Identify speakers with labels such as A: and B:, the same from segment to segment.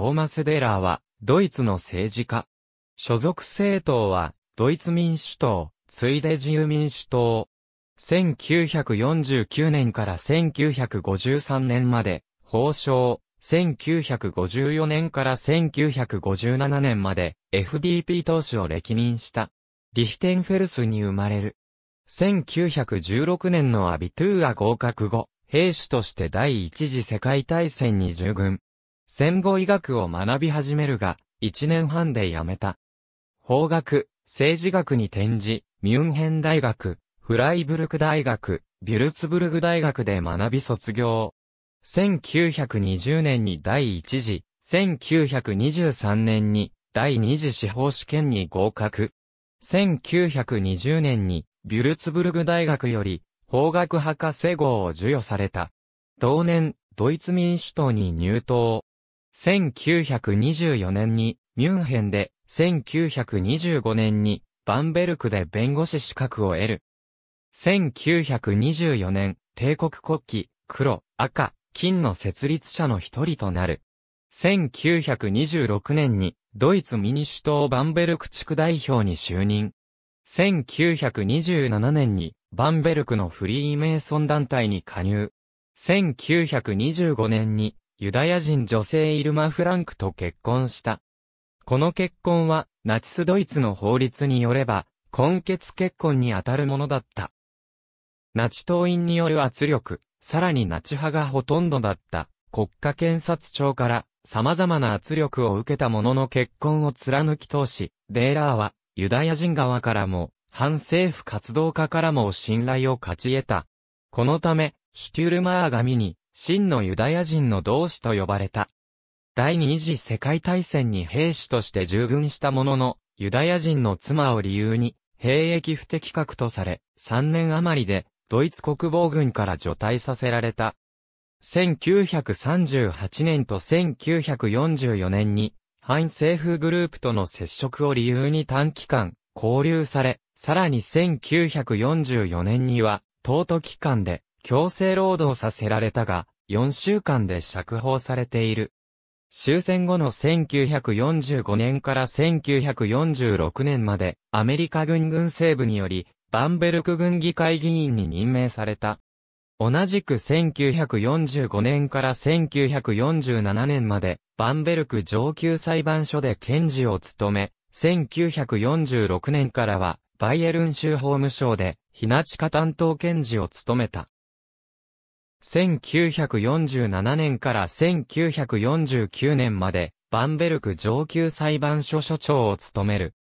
A: トーマス・デラーは、ドイツの政治家。所属政党は、ドイツ民主党、ついで自由民主党。1949年から1953年まで、法相。1954年から1957年まで FDP 党首を歴任した。リヒテンフェルスに生まれる。1916年のアビトゥーア合格後、兵士として第一次世界大戦に従軍。戦後医学を学び始めるが、1年半で辞めた。法学、政治学に転じ、ミュンヘン大学、フライブルク大学、ビュルツブルグ大学で学び卒業。1920年に第1次、1923年に第2次司法試験に合格。1920年にビュルツブルグ大学より法学博士号を授与された。同年、ドイツ民主党に入党。1924年にミュンヘンで、1925年にバンベルクで弁護士資格を得る。1924年、帝国国旗、黒、赤、金の設立者の一人となる。1926年に、ドイツ民主党バンベルク地区代表に就任。1927年に、バンベルクのフリーメイソン団体に加入。1925年に、ユダヤ人女性イルマ・フランクと結婚した。この結婚は、ナチスドイツの法律によれば、根血結婚にあたるものだった。ナチ党員による圧力、さらにナチ派がほとんどだった国家検察庁から様々な圧力を受けたものの結婚を貫き通し、デーラーはユダヤ人側からも反政府活動家からも信頼を勝ち得た。このため、シュテュルマー紙に真のユダヤ人の同志と呼ばれた。第二次世界大戦に兵士として従軍したものの、ユダヤ人の妻を理由に、兵役不適格とされ、3年余りで、ドイツ国防軍から除隊させられた。1938年と1944年に、反政府グループとの接触を理由に短期間、交流され、さらに1944年には、東都機関で、強制労働させられたが、4週間で釈放されている。終戦後の1945年から1946年まで、アメリカ軍軍西部により、バンベルク軍議会議員に任命された。同じく1945年から1947年まで、バンベルク上級裁判所で検事を務め、1946年からは、バイエルン州法務省で、ひなちか担当検事を務めた。1947年から1949年まで、バンベルク上級裁判所所長を務める。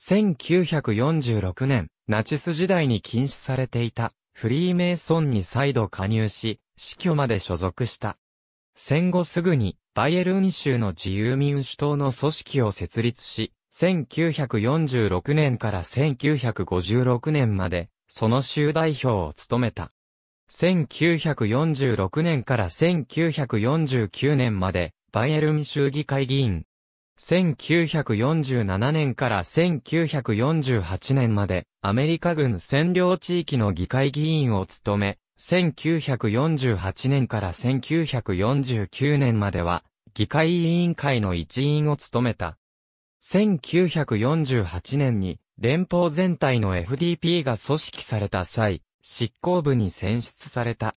A: 1946年、ナチス時代に禁止されていた、フリーメイソンに再度加入し、死去まで所属した。戦後すぐに、バイエルン州の自由民主党の組織を設立し、1946年から1956年まで、その州代表を務めた。1946年から1949年まで、バイエルン州議会議員。1947年から1948年まで、アメリカ軍占領地域の議会議員を務め、1948年から1949年までは、議会委員会の一員を務めた。1948年に、連邦全体の FDP が組織された際、執行部に選出された。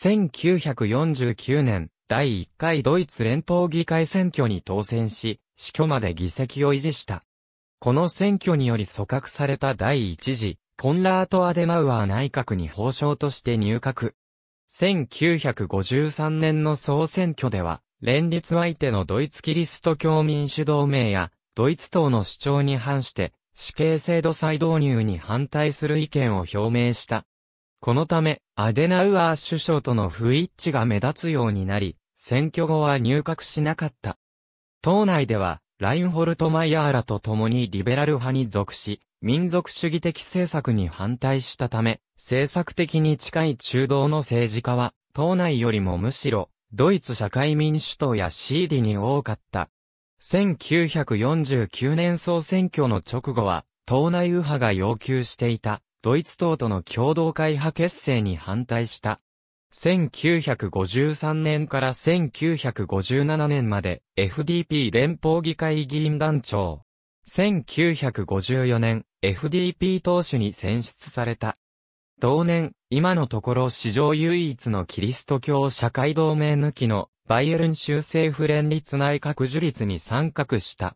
A: 1949年、第1回ドイツ連邦議会選挙に当選し、死去まで議席を維持した。この選挙により組閣された第1次、コンラート・アデマウアー内閣に法相として入閣。1953年の総選挙では、連立相手のドイツキリスト教民主同盟や、ドイツ党の主張に反して、死刑制度再導入に反対する意見を表明した。このため、アデナウアー首相との不一致が目立つようになり、選挙後は入閣しなかった。党内では、ラインホルト・マイヤーらと共にリベラル派に属し、民族主義的政策に反対したため、政策的に近い中道の政治家は、党内よりもむしろ、ドイツ社会民主党や CD に多かった。1949年総選挙の直後は、党内右派が要求していた、ドイツ党との共同会派結成に反対した。1953年から1957年まで FDP 連邦議会議員団長。1954年 FDP 党首に選出された。同年、今のところ史上唯一のキリスト教社会同盟抜きのバイエルン州政府連立内閣樹立に参画した。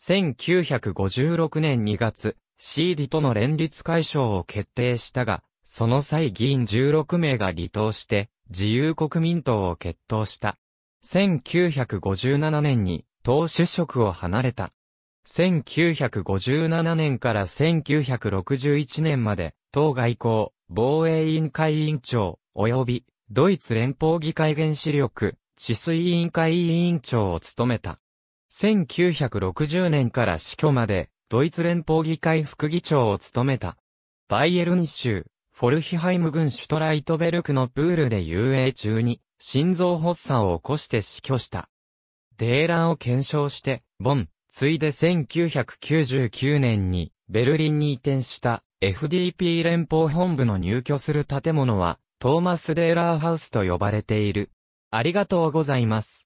A: 1956年2月、シーリとの連立解消を決定したが、その際議員16名が離党して、自由国民党を決闘した。1957年に党主職を離れた。1957年から1961年まで、党外交、防衛委員会委員長、及び、ドイツ連邦議会原子力、治水委員会委員長を務めた。1960年から死去まで、ドイツ連邦議会副議長を務めた。バイエルン州、フォルヒハイム郡シュトライトベルクのプールで遊泳中に、心臓発作を起こして死去した。デーラーを検証して、ボン、ついで1999年に、ベルリンに移転した FDP 連邦本部の入居する建物は、トーマス・デーラーハウスと呼ばれている。ありがとうございます。